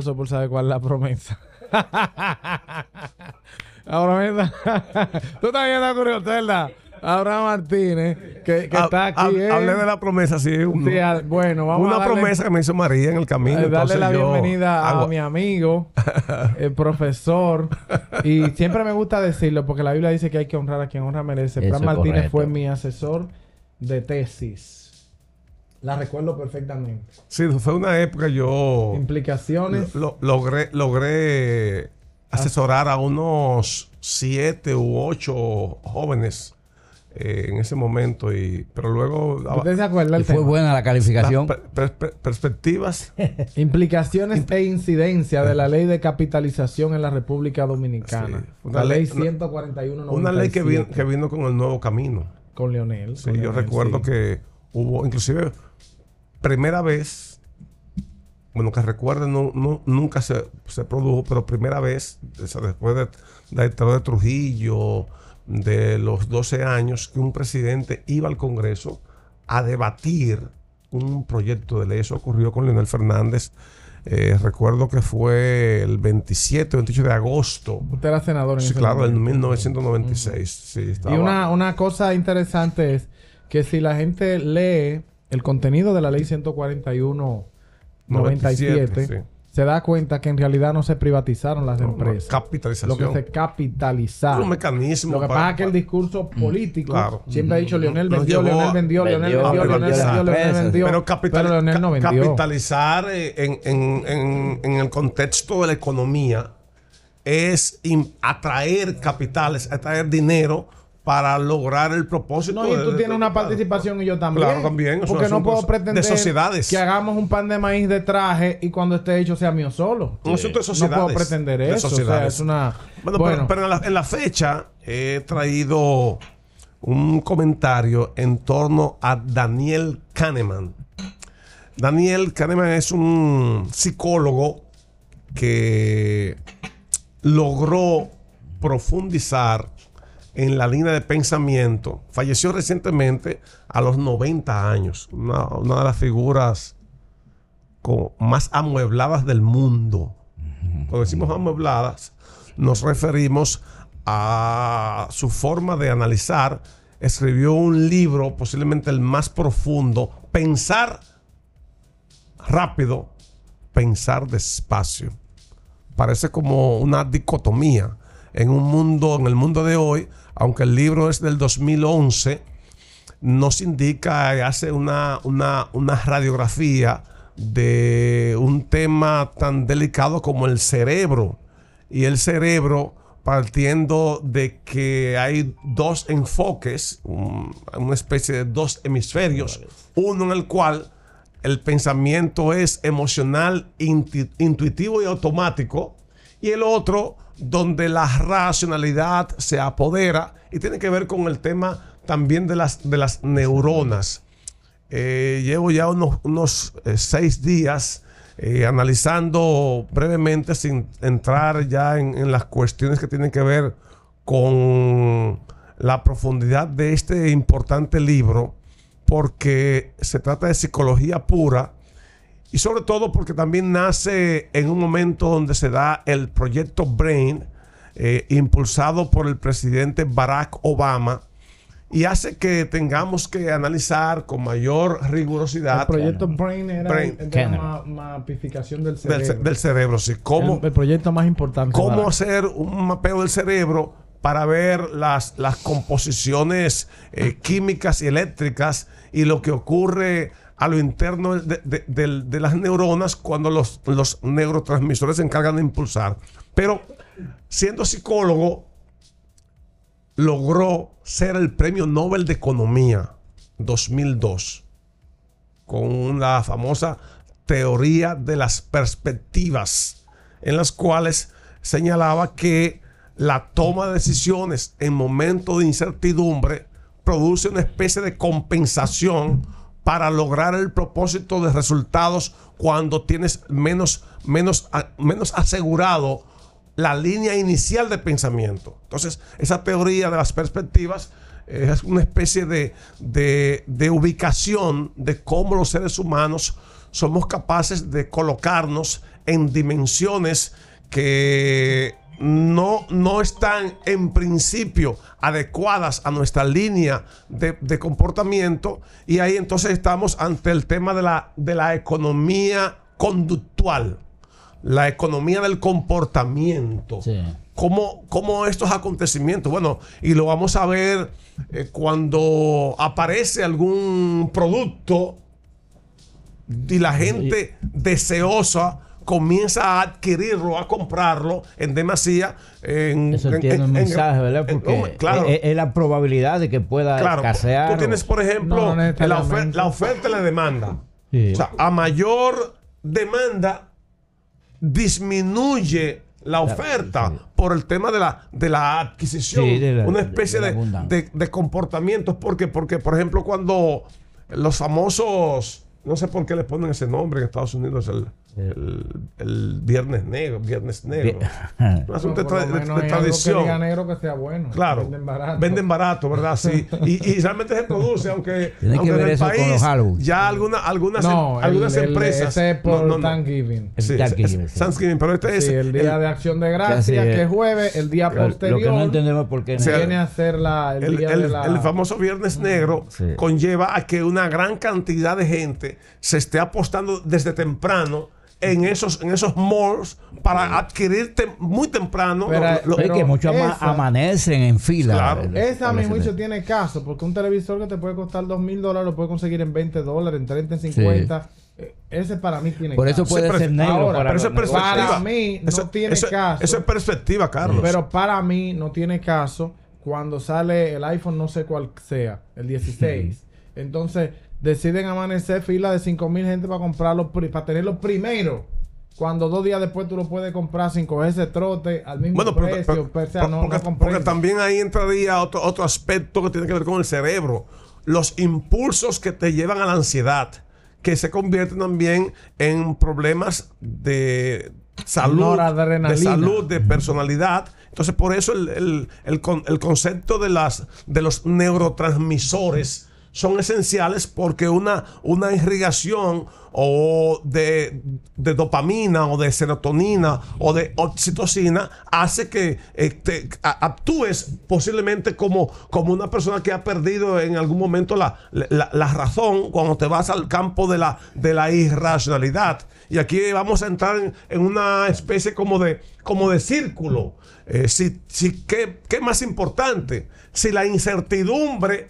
solo por saber cuál es la promesa. la promesa. Tú también estás curioso, ¿verdad? Abraham Martínez, que, está aquí. ¿eh? hablé de la promesa, sí. bueno, una promesa que me hizo María en el camino. Eh, darle la bienvenida a mi amigo, el profesor. y siempre me gusta decirlo porque la Biblia dice que hay que honrar a quien honra merece. Abraham Martínez fue mi asesor de tesis. La recuerdo perfectamente. Sí, fue una época yo... Implicaciones. logré, logré asesorar a unos siete u ocho jóvenes eh, en ese momento, y, pero luego... ¿Usted se acuerda Fue buena la calificación. perspectivas. Implicaciones e incidencia de la ley de capitalización en la República Dominicana. Una la ley, 141 141 Una ley que vino, con el nuevo camino. Con Leonel. Sí, yo recuerdo que Hubo, inclusive, primera vez, bueno, que recuerden no, nunca se, se, produjo, pero primera vez, después de, la dictadura de Trujillo, de los 12 años, que un presidente iba al Congreso a debatir un proyecto de ley. Eso ocurrió con Leonel Fernández. Eh, recuerdo que fue el 27, 28 de agosto. Usted era senador en Sí, claro, en 1996. Y una, una, cosa interesante es que si la gente lee el contenido de la ley 141 97, se da cuenta que en realidad no se privatizaron las empresas. Lo que se capitalizaron. Un mecanismo. Lo que pasa es que el discurso mm, político siempre ha dicho Leonel vendió, Leonel vendió, Leonel vendió, Leonel vendió, Leonel vendió. Pero, capitalizar en el contexto de la economía es atraer capitales, atraer dinero para lograr el propósito. No, y tú tienes una participación y yo también. Claro, también. Porque no puedo pretender sociedades. que hagamos un pan de maíz de traje y cuando esté hecho sea mío solo. No, no puedo pretender eso. es una... Bueno, pero, en, la, en, la, fecha he traído un comentario en torno a Daniel Kahneman. Daniel Kahneman es un psicólogo que logró profundizar en la línea de pensamiento. Falleció recientemente a los 90 años, una, de las figuras más amuebladas del mundo. Cuando decimos amuebladas, nos referimos a su forma de analizar. Escribió un libro, posiblemente el más profundo, Pensar rápido, pensar despacio. Parece como una dicotomía en un mundo, en el mundo de hoy, aunque el libro es del 2011, nos indica, hace una, radiografía de un tema tan delicado como el cerebro. Y el cerebro, partiendo de que hay dos enfoques, una especie de dos hemisferios, uno en el cual el pensamiento es emocional, intuitivo y automático, y el otro donde la racionalidad se apodera y tiene que ver con el tema también de las, de las neuronas. Eh, llevo ya unos, eh, seis días eh, analizando brevemente, sin entrar ya en, las cuestiones que tienen que ver con la profundidad de este importante libro, porque se trata de psicología pura y sobre todo porque también nace en un momento donde se da el proyecto Brain, eh, impulsado por el presidente Barack Obama, y hace que tengamos que analizar con mayor rigurosidad. El proyecto Brain era, la mapificación del cerebro. sí. el, proyecto más importante. Cómo hacer un mapeo del cerebro para ver las, las composiciones eh, químicas y eléctricas y lo que ocurre a lo interno de, las neuronas cuando los, los, neurotransmisores se encargan de impulsar. Pero siendo psicólogo, logró ser el Premio Nobel de Economía 2002 con la famosa teoría de las perspectivas, en las cuales señalaba que la toma de decisiones en momentos de incertidumbre produce una especie de compensación para lograr el propósito de resultados cuando tienes menos, menos, menos asegurado la línea inicial de pensamiento. Entonces, esa teoría de las perspectivas eh, es una especie de ubicación de cómo los seres humanos somos capaces de colocarnos en dimensiones que no, no están en principio adecuadas a nuestra línea de, comportamiento y ahí entonces estamos ante el tema de la, de la economía conductual, la economía del comportamiento. como Cómo, estos acontecimientos, bueno, y lo vamos a ver eh, cuando aparece algún producto y la gente deseosa comienza a adquirirlo, a comprarlo en demasía. En, Eso tiene mensaje, ¿verdad? Porque es, la probabilidad de que pueda claro, Tú tienes, por ejemplo, la, oferta y la demanda. O sea, a mayor demanda disminuye la oferta por el tema de la, de la adquisición, una especie de, de, comportamientos. Porque, porque, por ejemplo, cuando los famosos, no sé por qué le ponen ese nombre en Estados Unidos, el, el, el, viernes negro, viernes negro. Un asunto de, tradición. Que negro que sea bueno. Claro. Venden barato. Venden barato, ¿verdad? Sí. Y, y realmente se produce, aunque, aunque en el país ya alguna, algunas, em, algunas empresas. El, este por no, Thanksgiving. Thanksgiving. pero este es. el día de acción de gracias, que es jueves, el día posterior. Lo que no entendemos por qué viene a ser el, la... el famoso viernes mm. negro conlleva a que una gran cantidad de gente se esté apostando desde temprano en esos, en esos malls para adquirirte muy temprano. Pero, que muchos amanecen en fila. Claro. a mi juicio tiene caso, porque un televisor que te puede costar dos mil dólares lo puedes conseguir en 20 dólares, en 30, en 50. Eh, ese para mí tiene Por eso puede ser negro. para, mí no tiene caso. Eso es perspectiva, Carlos. Pero para mí no tiene caso cuando sale el iPhone, no sé cuál sea, el 16. Entonces, deciden amanecer fila de 5.000 gente para comprarlo, para tenerlo primero. Cuando dos días después tú lo puedes comprar sin ese trote al mismo precio. porque, también ahí entraría otro, otro aspecto que tiene que ver con el cerebro. Los impulsos que te llevan a la ansiedad, que se convierten también en problemas de salud, de salud, de personalidad. Entonces, por eso el, el, el, el concepto de, las, de los neurotransmisores son esenciales porque una, una irrigación o de, dopamina o de serotonina o de oxitocina hace que este, actúes posiblemente como, como una persona que ha perdido en algún momento la, razón cuando te vas al campo de la, de la irracionalidad. Y aquí vamos a entrar en, una especie como de, como de círculo. Eh, si, si, ¿qué, ¿Qué más importante? Si la incertidumbre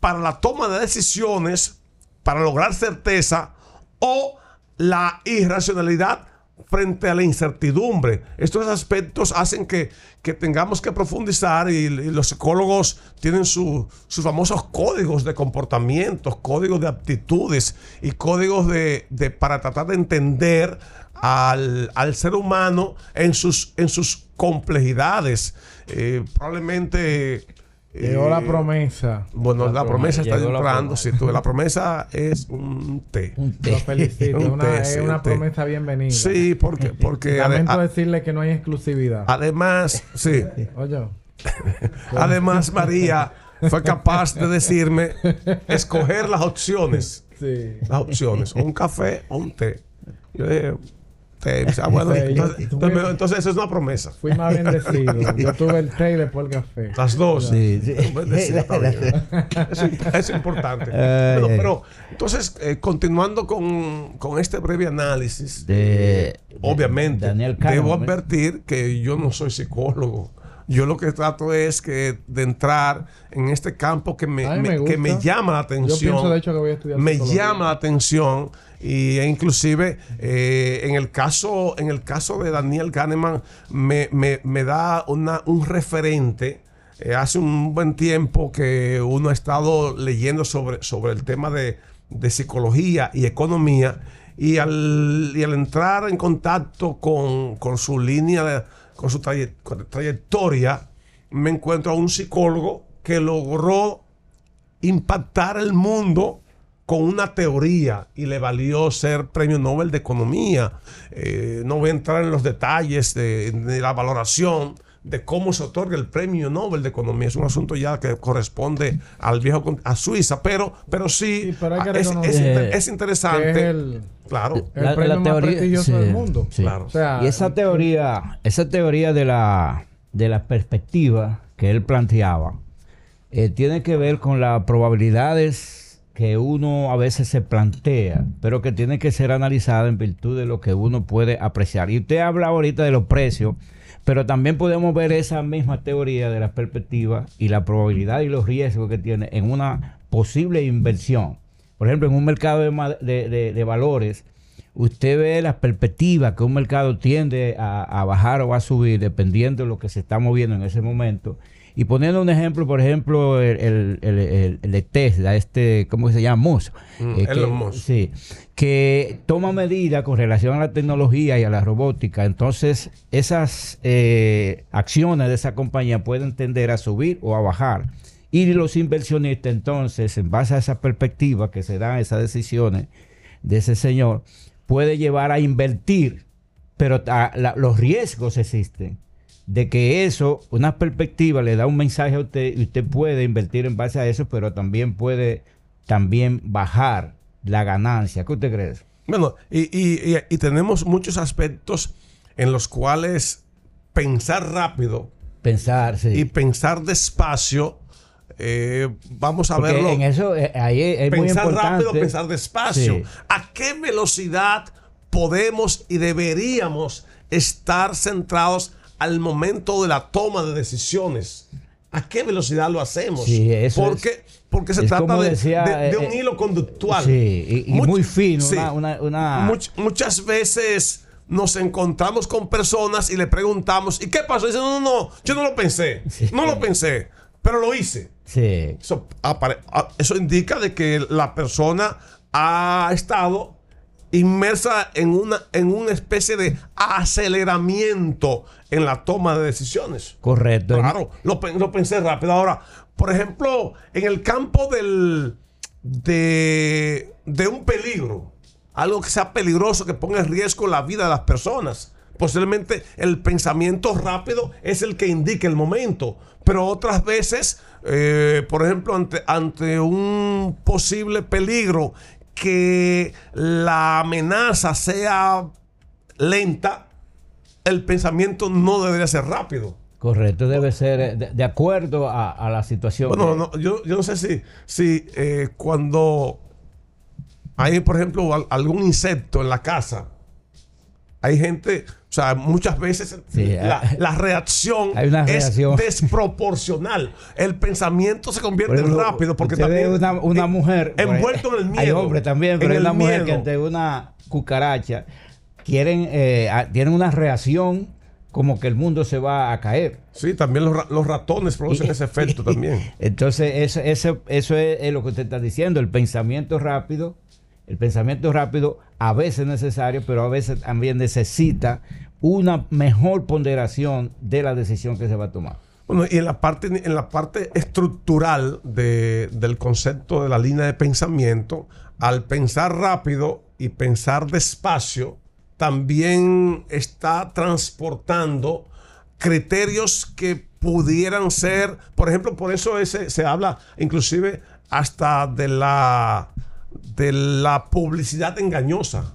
para la toma de decisiones, para lograr certeza o la irracionalidad frente a la incertidumbre. Estos aspectos hacen que, tengamos que profundizar y, los psicólogos tienen sus famosos códigos de comportamientos, códigos de aptitudes y códigos de, para tratar de entender al, ser humano en sus, en sus complejidades. Eh, probablemente Llegó la promesa. Bueno, la, promesa, está entrando. Si tú, la promesa es un té. Un té. Lo una, es una promesa bienvenida. Sí, porque. porque Lamento decirle que no hay exclusividad. Además, sí. Oye. además, María fue capaz de decirme escoger las opciones. Sí. Las opciones. un café o un té. Yo dije, entonces, es una promesa. Fui más bendecido. yo tuve el té y después el café. Las dos. Sí, sí. es importante. pero entonces, eh, continuando con, este breve análisis, de, eh, obviamente, debo advertir que yo no soy psicólogo. Yo lo que trato es que de entrar en este campo que me, que me llama la atención. Me llama la atención y e inclusive eh, en el caso en el caso de Daniel Kahneman me, da una, un referente eh, hace un buen tiempo que uno ha estado leyendo sobre, sobre el tema de, psicología y economía y al, al entrar en contacto con, su línea con su trayectoria me encuentro a un psicólogo que logró impactar el mundo con una teoría y le valió ser premio Nobel de Economía. Eh, no voy a entrar en los detalles de, la valoración de cómo se otorga el premio Nobel de Economía. Es un asunto ya que corresponde al viejo a Suiza, pero, pero sí, es, interesante. el, claro, premio más prestigioso del mundo. Claro. y esa teoría, esa teoría de la, de la perspectiva que él planteaba, eh, tiene que ver con las probabilidades que uno a veces se plantea, pero que tiene que ser analizada en virtud de lo que uno puede apreciar. Y usted habla ahorita de los precios, pero también podemos ver esa misma teoría de las perspectivas... y la probabilidad y los riesgos que tiene en una posible inversión. Por ejemplo, en un mercado de, valores, usted ve las perspectivas que un mercado tiende a, a bajar o a subir dependiendo de lo que se está moviendo en ese momento y poniendo un ejemplo, por ejemplo, el, de Tesla, este, ¿cómo se llama? Musk. Mm, eh, que, Sí, que toma medidas con relación a la tecnología y a la robótica. Entonces, esas eh, acciones de esa compañía pueden tender a subir o a bajar. Y los inversionistas, entonces, en base a esa perspectiva que se dan esas decisiones de ese señor, puede llevar a invertir, pero los riesgos existen de que eso, una perspectiva, le da un mensaje a usted y usted puede invertir en base a eso, pero también puede también bajar la ganancia. ¿Qué usted cree? Bueno, y, y, tenemos muchos aspectos en los cuales pensar rápido. Pensar, Y pensar despacio. Eh, vamos a verlo. En eso, eh, pensar rápido, pensar despacio. ¿A qué velocidad podemos y deberíamos estar centrados al momento de la toma de decisiones. ¿A qué velocidad lo hacemos? Sí, eso porque, porque se trata de, un eh, hilo conductual. Sí, y, muy fino. muchas veces nos encontramos con personas y le preguntamos, ¿y qué pasó? Y dicen, no, no, yo no lo pensé, no lo pensé, pero lo hice. Sí. Eso, eso indica de que la persona ha estado inmersa en una, en especie de aceleramiento en la toma de decisiones. Correcto. Claro, lo, pensé rápido. Ahora, por ejemplo, en el campo del, de, un peligro, algo que sea peligroso, que ponga en riesgo la vida de las personas. Posiblemente el pensamiento rápido es el que indique el momento, pero otras veces, eh, por ejemplo, ante, ante un posible peligro que la amenaza sea lenta, el pensamiento no debería ser rápido. Correcto, debe ser eh, de, acuerdo a, la situación. Bueno, no, yo, yo, no sé si, eh, cuando hay, por ejemplo, algún insecto en la casa, hay gente sea, muchas veces la, reacción, es desproporcional. El pensamiento se convierte en rápido porque también. Una, una mujer. Envuelto en el miedo. Hay hombre también, pero es una mujer que ante una cucaracha quieren, eh, tienen una reacción como que el mundo se va a caer. Sí, también los, ratones producen ese efecto también. Entonces, eso, eso es lo que usted está diciendo, el pensamiento rápido el pensamiento rápido a veces es necesario, pero a veces también necesita una mejor ponderación de la decisión que se va a tomar. Bueno, y en la parte, en la parte estructural del concepto de la línea de pensamiento, al pensar rápido y pensar despacio, también está transportando criterios que pudieran ser, por ejemplo, por eso se habla inclusive hasta de la, de la publicidad engañosa.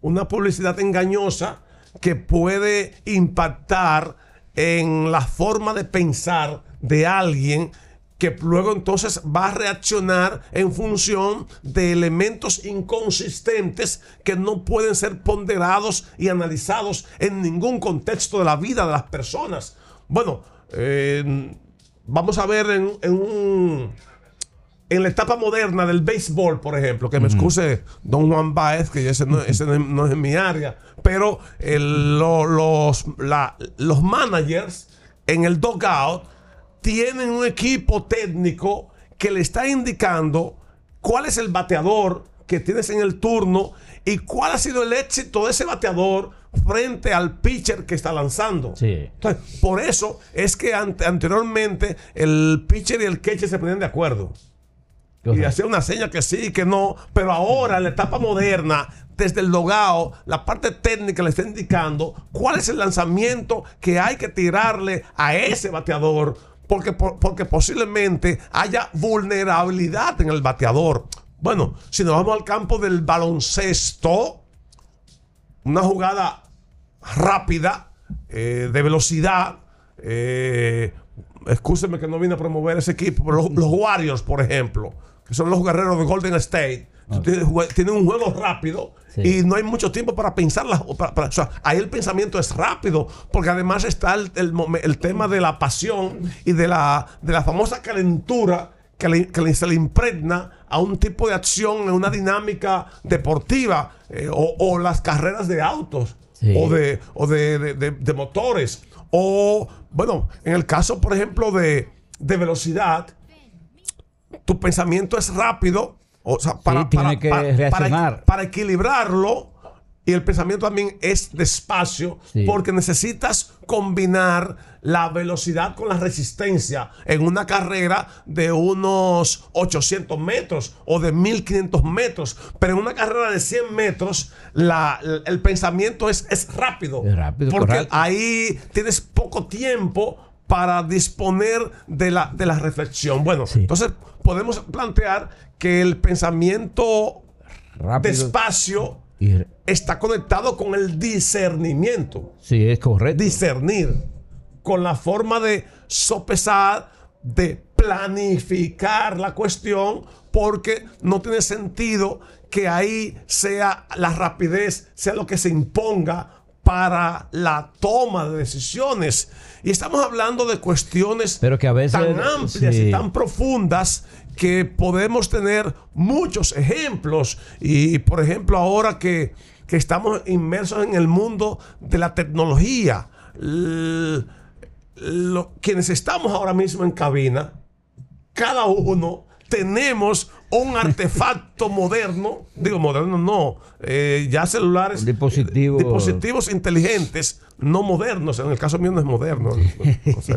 Una publicidad engañosa que puede impactar en la forma de pensar de alguien que luego entonces va a reaccionar en función de elementos inconsistentes que no pueden ser ponderados y analizados en ningún contexto de la vida de las personas. Bueno, eh, vamos a ver en un en la etapa moderna del béisbol, por ejemplo, que me excuse Don Juan Baez, que ese no, ese no es mi área, pero los, managers en el out tienen un equipo técnico que le está indicando cuál es el bateador que tienes en el turno y cuál ha sido el éxito de ese bateador frente al pitcher que está lanzando. Entonces, por eso es que anteriormente el pitcher y el catcher se ponían de acuerdo y hacía una seña que sí, que no, pero ahora en la etapa moderna, desde el logado, la parte técnica le está indicando cuál es el lanzamiento que hay que tirarle a ese bateador, porque, porque posiblemente haya vulnerabilidad en el bateador. Bueno, si nos vamos al campo del baloncesto, una jugada rápida, eh, de velocidad, eh, Excúseme que no vine a promover ese equipo, los, Warriors, por ejemplo, que son los guerreros de Golden State, ah. tienen un juego rápido y no hay mucho tiempo para pensar. La, para, ahí el pensamiento es rápido, porque además está el, tema de la pasión y de la, de la famosa calentura que, se le impregna a un tipo de acción, en una dinámica deportiva eh, o, las carreras de autos o, de, o de motores. O, bueno, en el caso, por ejemplo, de, de velocidad, tu pensamiento es rápido. O sea, para, para, equilibrarlo y el pensamiento también es despacio porque necesitas combinar la velocidad con la resistencia en una carrera de unos 800 metros o de 1500 metros. Pero en una carrera de 100 metros el, pensamiento es, es rápido. porque ahí tienes poco tiempo para disponer de la, de la reflexión. Bueno, entonces podemos plantear que el pensamiento despacio está conectado con el discernimiento. Sí, es correcto. Discernir. Con la forma de sopesar, de planificar la cuestión, porque no tiene sentido que ahí sea la rapidez, sea lo que se imponga para la toma de decisiones. Y estamos hablando de cuestiones Pero que a veces, tan amplias y tan profundas que podemos tener muchos ejemplos. Y por ejemplo, ahora que, estamos inmersos en el mundo de la tecnología, quienes estamos ahora mismo en cabina, cada uno tenemos un artefacto moderno, digo moderno no, eh, ya celulares, dispositivos. dispositivos inteligentes, no modernos, en el caso mío no es moderno,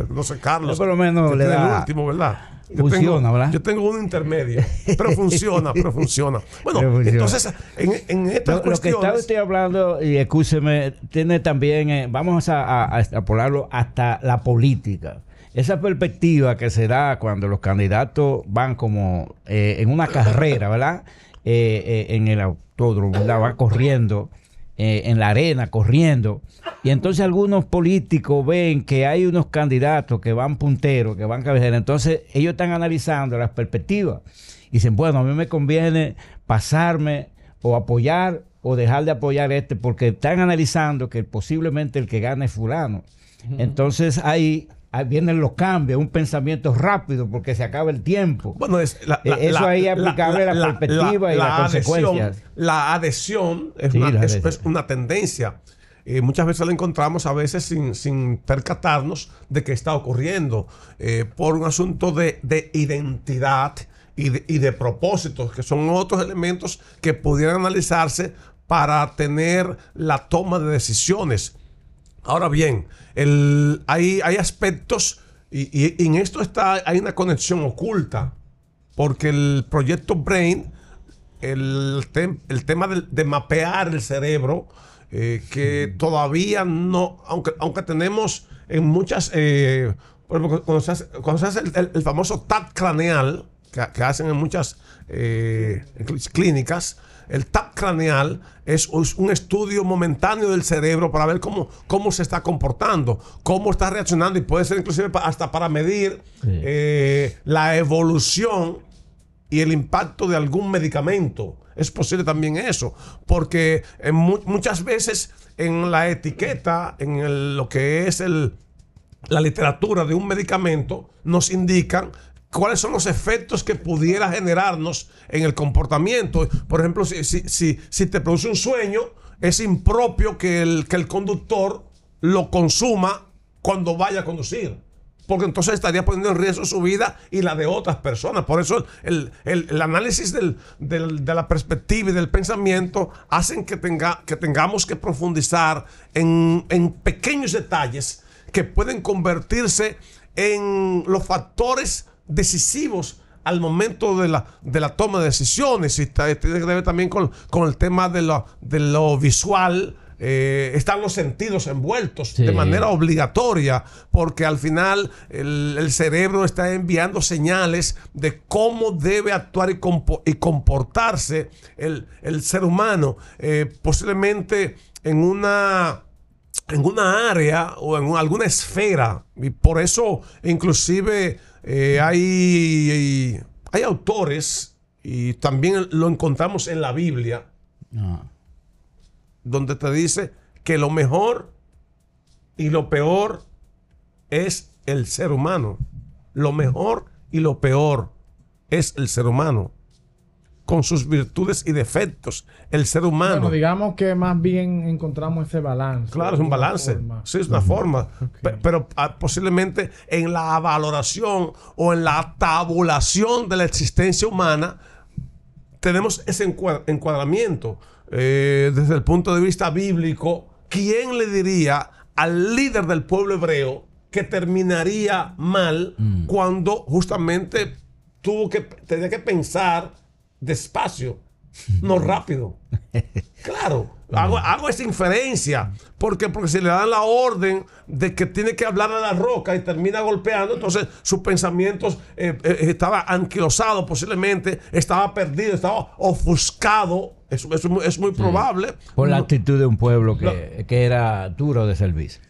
no, sé, Carlos, por lo el último, ¿verdad? Yo funciona, tengo, ¿verdad? Yo tengo uno intermedio, pero funciona, pero funciona. Bueno, entonces, en, estas lo, cuestiones... que está usted hablando, y escúcheme, tiene también, eh, vamos a, a extrapolarlo hasta la política esa perspectiva que se da cuando los candidatos van como eh, en una carrera, ¿verdad? Eh, eh, en el autódromo, ¿verdad? Van corriendo, en la arena, corriendo. Y entonces algunos políticos ven que hay unos candidatos que van punteros, que van cabeceros. Entonces ellos están analizando las perspectivas. Y dicen, bueno, a mí me conviene pasarme o apoyar o dejar de apoyar este porque están analizando que posiblemente el que gane es fulano. Entonces ahí Ah, vienen los cambios, un pensamiento rápido porque se acaba el tiempo. Bueno, eh, eso ahí es aplicable la, la perspectiva y las adhesión, La adhesión es, una, tendencia. Eh, muchas veces la encontramos a veces sin, percatarnos de que está ocurriendo eh, por un asunto de, identidad y de, y de propósitos, que son otros elementos que pudieran analizarse para tener la toma de decisiones. Ahora bien, el, hay, hay, aspectos, y, en esto está, hay una conexión oculta, porque el proyecto Brain, el, tema de, mapear el cerebro, eh, que todavía no, aunque, aunque tenemos en muchas, eh, cuando se hace, cuando el, famoso TAT craneal, que, que hacen en muchas eh, clínicas, el tap craneal es, un estudio momentáneo del cerebro para ver cómo, cómo se está comportando, cómo está reaccionando y puede ser inclusive hasta para medir eh, la evolución y el impacto de algún medicamento. Es posible también eso, porque eh, muchas veces en la etiqueta, en lo que es el, la literatura de un medicamento, nos indican cuáles son los efectos que pudiera generarnos en el comportamiento. Por ejemplo, si, si, si, si te produce un sueño, es impropio que el, que el conductor lo consuma cuando vaya a conducir porque entonces estaría poniendo en riesgo su vida y la de otras personas. Por eso el, análisis de la perspectiva y del pensamiento hacen que, tenga, que tengamos que profundizar en, en, pequeños detalles que pueden convertirse en los factores decisivos al momento de la, toma de decisiones. Y este tiene que ver también con, el tema de lo, de lo visual. Eh, están los sentidos envueltos de manera obligatoria, porque al final el, cerebro está enviando señales de cómo debe actuar y, y comportarse el, ser humano, eh, posiblemente en una en una área o en alguna esfera. Y por eso, inclusive, eh, hay, hay autores, y también lo encontramos en la Biblia, ah. donde te dice que lo mejor y lo peor es el ser humano. Lo mejor y lo peor es el ser humano con sus virtudes y defectos, el ser humano. Bueno, digamos que más bien encontramos ese balance. Claro, es un balance. Sí, es una forma. Pero ah, posiblemente en la valoración o en la tabulación de la existencia humana tenemos ese encuadramiento. Eh, desde el punto de vista bíblico, ¿quién le diría al líder del pueblo hebreo que terminaría mal mm. cuando justamente tuvo que, tenía que pensar despacio, no rápido. Claro, hago, hago, esa inferencia, porque, porque si le dan la orden de que tiene que hablar a la roca y termina golpeando, entonces sus pensamientos eh, eh, estaba anquilosado posiblemente, estaba perdido, estaba ofuscado, es muy probable. Por la actitud de un pueblo que, que era duro de servicio.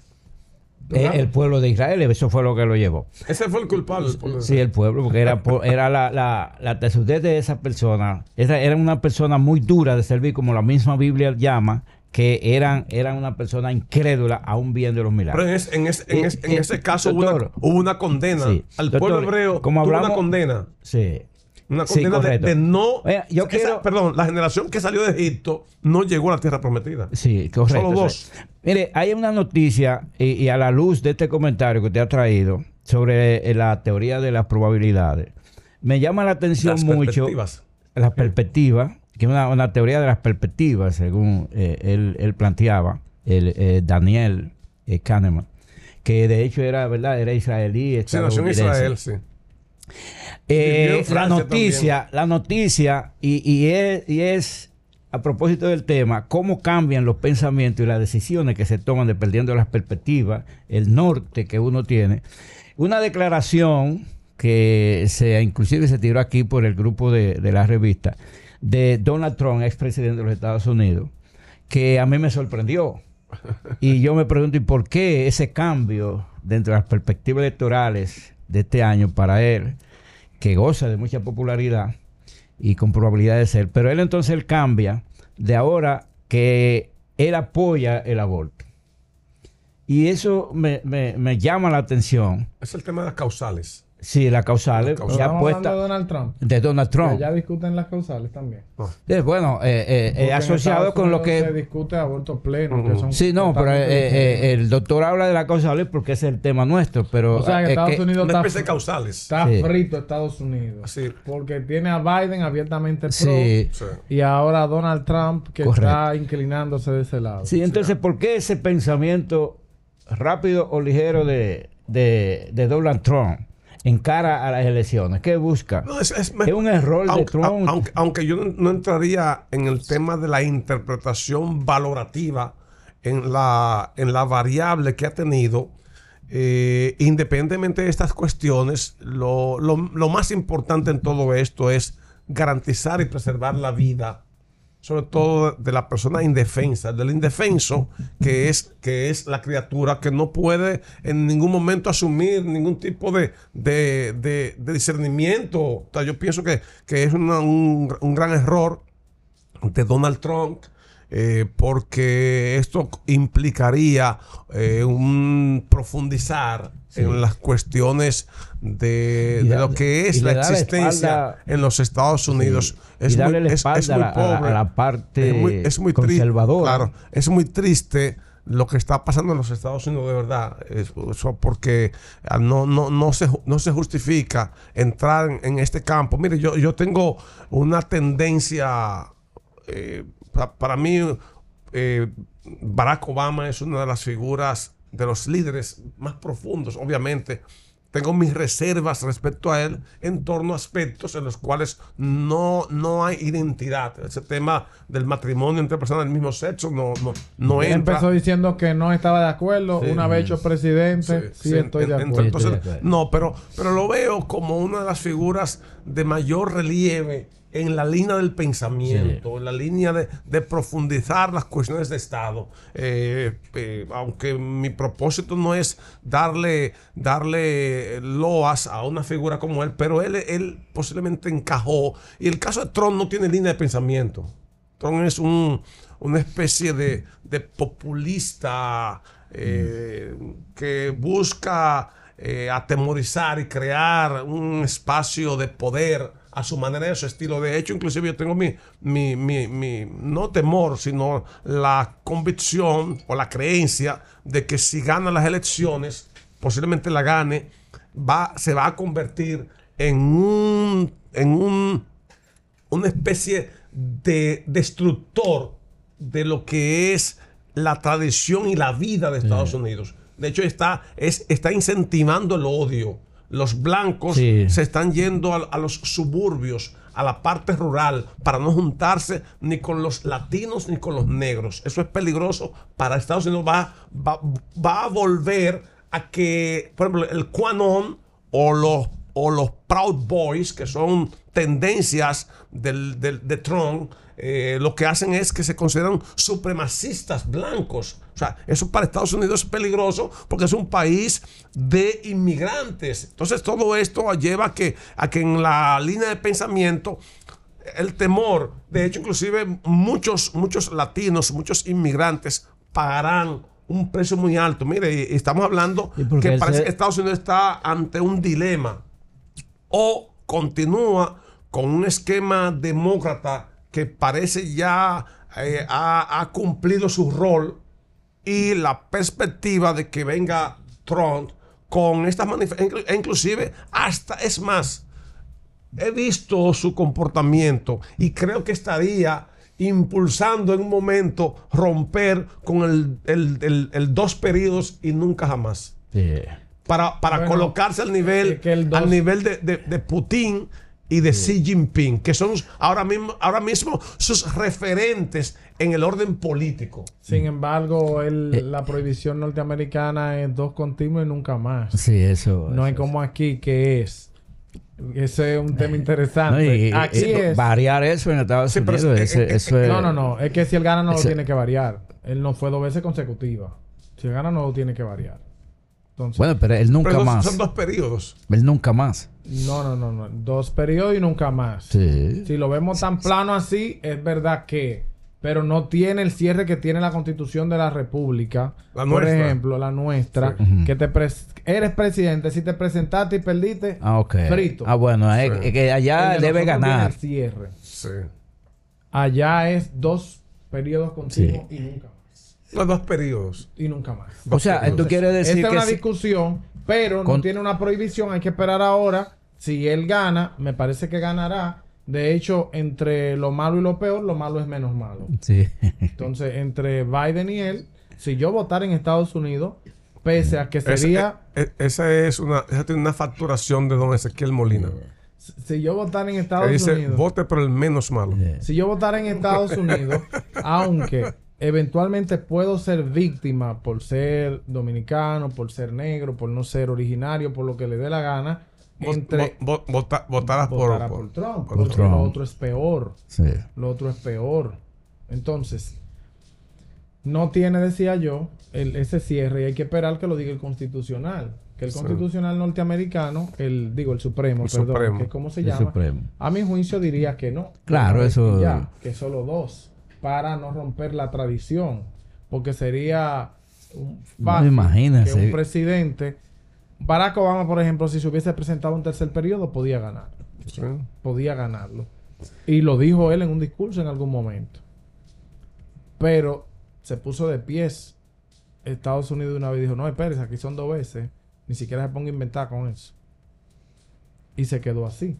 Eh, el pueblo de Israel, eso fue lo que lo llevó. Ese fue el culpable. sí, el pueblo, porque era, era la, la, la de esa persona. Esa, era una persona muy dura de servir, como la misma Biblia llama, que eran, eran una persona incrédula a un bien de los milagros. Pero en, en, en, eh, ese eh, caso hubo, una, condena. al pueblo hebreo como hablamos, una condena. Sí. Una no. perdón, la generación que salió de Egipto no llegó a la tierra prometida. Sí, correcto. Solo dos. mire, hay una noticia, y, a la luz de este comentario que te ha traído sobre eh, la teoría de las probabilidades, me llama la atención mucho. Perspectivas. Las perspectivas, que es una, teoría de las perspectivas, según eh, él, planteaba, el, eh, Daniel Kahneman, que de hecho era, ¿verdad? Era israelí. Sí, nació Israel, sí. Eh, la noticia, la noticia, y, es, a propósito del tema, cómo cambian los pensamientos y las decisiones que se toman dependiendo de las perspectivas, el norte que uno tiene. Una declaración que se, inclusive se tiró aquí por el grupo de, de la revista de Donald Trump, expresidente de los Estados Unidos, que a mí me sorprendió. Y yo me pregunto, ¿y por qué ese cambio dentro de las perspectivas electorales de este año para él, que goza de mucha popularidad y con probabilidad de ser. Pero él entonces cambia de ahora que él apoya el aborto. Y eso me, me, me llama la atención. Es el tema de las causales. Sí, las causales. ya puesta de Donald Trump. De Donald Trump. Ya discuten las causales también. Ah. Eh, bueno, eh, eh, eh asociado con lo que. Se discute aborto pleno. sí, no, pero el doctor habla de las causales porque es el tema nuestro. Pero, o sea, Estados Unidos está. causales. Está frito Estados Unidos. Ah, porque tiene a Biden abiertamente pro. Y ahora a Donald Trump que está inclinándose de ese lado. Sí, entonces, ¿por qué ese pensamiento rápido o ligero de, de Donald Trump? en cara a las elecciones? ¿Qué busca? es, un error aunque, de Trump. Aunque, yo no, entraría en el tema de la interpretación valorativa en la, en la variable que ha tenido, eh, independientemente de estas cuestiones, lo, más importante en todo esto es garantizar y preservar la vida sobre todo de la persona indefensa, del indefenso, que es, que es la criatura que no puede en ningún momento asumir ningún tipo de, discernimiento. yo pienso que, es un, gran error de Donald Trump. Eh, porque esto implicaría eh, un profundizar en las cuestiones de, lo que es la existencia en los Estados Unidos. Es, muy, es, A la, parte es muy, es Triste, claro, es muy triste lo que está pasando en los Estados Unidos de verdad, eso porque ah, no, no, no, se, no se justifica entrar en, este campo. Mire, yo, yo tengo una tendencia, eh, para, mí eh, Barack Obama es una de las figuras de los líderes más profundos, obviamente. Tengo mis reservas respecto a él en torno a aspectos en los cuales no, no hay identidad. Ese tema del matrimonio entre personas del mismo sexo no, no, entra. empezó diciendo que no estaba de acuerdo. Una vez hecho presidente, sí, Entonces, no, pero, pero lo veo como una de las figuras de mayor relieve en la línea del pensamiento, en la línea de, profundizar las cuestiones de Estado. Eh, eh, aunque mi propósito no es darle, darle loas a una figura como él, pero él, él posiblemente encajó. Y el caso de Trump no tiene línea de pensamiento. Trump es un, una especie de, populista eh, que busca atemorizar y crear un espacio de poder a su manera y a su estilo. De hecho, inclusive yo tengo mi, mi, no temor, sino la convicción o la creencia de que si gana las elecciones, posiblemente la gane, va, se va a convertir en un, en un, una especie de destructor de lo que es la tradición y la vida de Estados mm. Unidos. De hecho, está, es, está incentivando el odio los blancos se están yendo a, los suburbios, a la parte rural, para no juntarse ni con los latinos ni con los negros. Eso es peligroso para Estados Unidos. Va, va, a volver a que, por ejemplo, el Quanon o los, o los Proud Boys, que son tendencias de Trump, eh, lo que hacen es que se consideran supremacistas blancos o sea, eso para Estados Unidos es peligroso porque es un país de inmigrantes. Entonces todo esto lleva a que, a que en la línea de pensamiento el temor, de hecho inclusive muchos, muchos latinos, muchos inmigrantes pagarán un precio muy alto. Mire, estamos hablando que parece que Estados Unidos está ante un dilema. O continúa con un esquema demócrata que parece ya eh, ha, cumplido su rol y la perspectiva de que venga Trump con estas manifestaciones, inclusive hasta, es más, he visto su comportamiento y creo que estaría impulsando en un momento romper con el, dos períodos y nunca jamás. Para, colocarse al nivel, eh, nivel de, de Putin, y de Xi Jinping, que son ahora mismo, ahora mismo sus referentes en el orden político. Sin mm. embargo, eh. la prohibición norteamericana es dos continuos y nunca más. Sí, eso. No hay como aquí que es. Ese es un tema eh. interesante. Variar eso en Estados Unidos. no, no, no. Es que si él gana no lo tiene que variar. Él no fue dos veces consecutiva. Si él gana no lo tiene que variar bueno, pero él nunca más. Son dos periodos. Él nunca más. No, no, no, no. Dos periodos y nunca más. Sí. Si lo vemos tan plano así, es verdad que. Pero no tiene el cierre que tiene la constitución de la república. La por ejemplo, la nuestra. Que te eres presidente. Si te presentaste y perdiste, ah, frito. Ah, bueno, que allá debe ganar. cierre. Sí. Allá es dos periodos continuos y nunca los dos periodos y nunca más. O sea, tú quieres decir Esta es una discusión, pero no tiene una prohibición. Hay que esperar ahora. Si él gana, me parece que ganará. De hecho, entre lo malo y lo peor, lo malo es menos malo. Sí. Entonces, entre Biden y él, si yo votara en Estados Unidos, pese a que sería... E, e, esa, es una, una facturación de don Ezequiel Molina. Si yo votara en Estados dice, Vote por el menos malo. Si yo votara en Estados Unidos, aunque eventualmente puedo ser víctima por ser dominicano, por ser negro, por no ser originario, por lo que le dé la gana. Entre votarás por, Trump, porque lo otro es peor. Lo otro es peor. Entonces, no tiene, decía yo, ese cierre y hay que esperar que lo diga el constitucional. Que el constitucional norteamericano, el digo, el Supremo, perdón, se llama, a mi juicio diría que no. Claro, eso. que solo dos para no romper la tradición, porque sería fácil que un presidente, Barack Obama, por ejemplo, si se hubiese presentado un tercer periodo, podía ganar. Podía ganarlo. Y lo dijo él en un discurso en algún momento. Pero se puso de pies Estados Unidos una vez dijo, no, espérese, aquí son dos veces, ni siquiera se ponga a inventar con eso. Y se quedó así.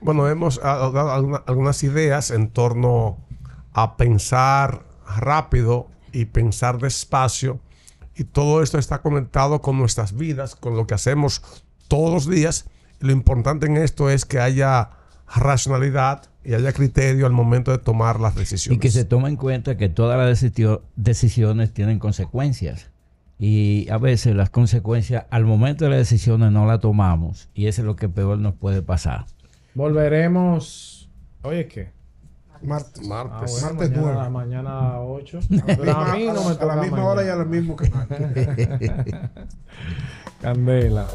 Bueno, hemos dado algunas ideas en torno a pensar rápido y pensar despacio. Y todo esto está conectado con nuestras vidas, con lo que hacemos todos los días. lo importante en esto es que haya racionalidad y haya criterio al momento de tomar las decisiones. Y que se tome en cuenta que todas las decisiones tienen consecuencias. Y a veces las consecuencias al momento de las decisiones no las tomamos. Y eso es lo que peor nos puede pasar. Volveremos. Oye, ¿qué? Martes. Martes. a la mañana, 9. 8. a no me A la misma hora y a lo mismo que canal. Candela.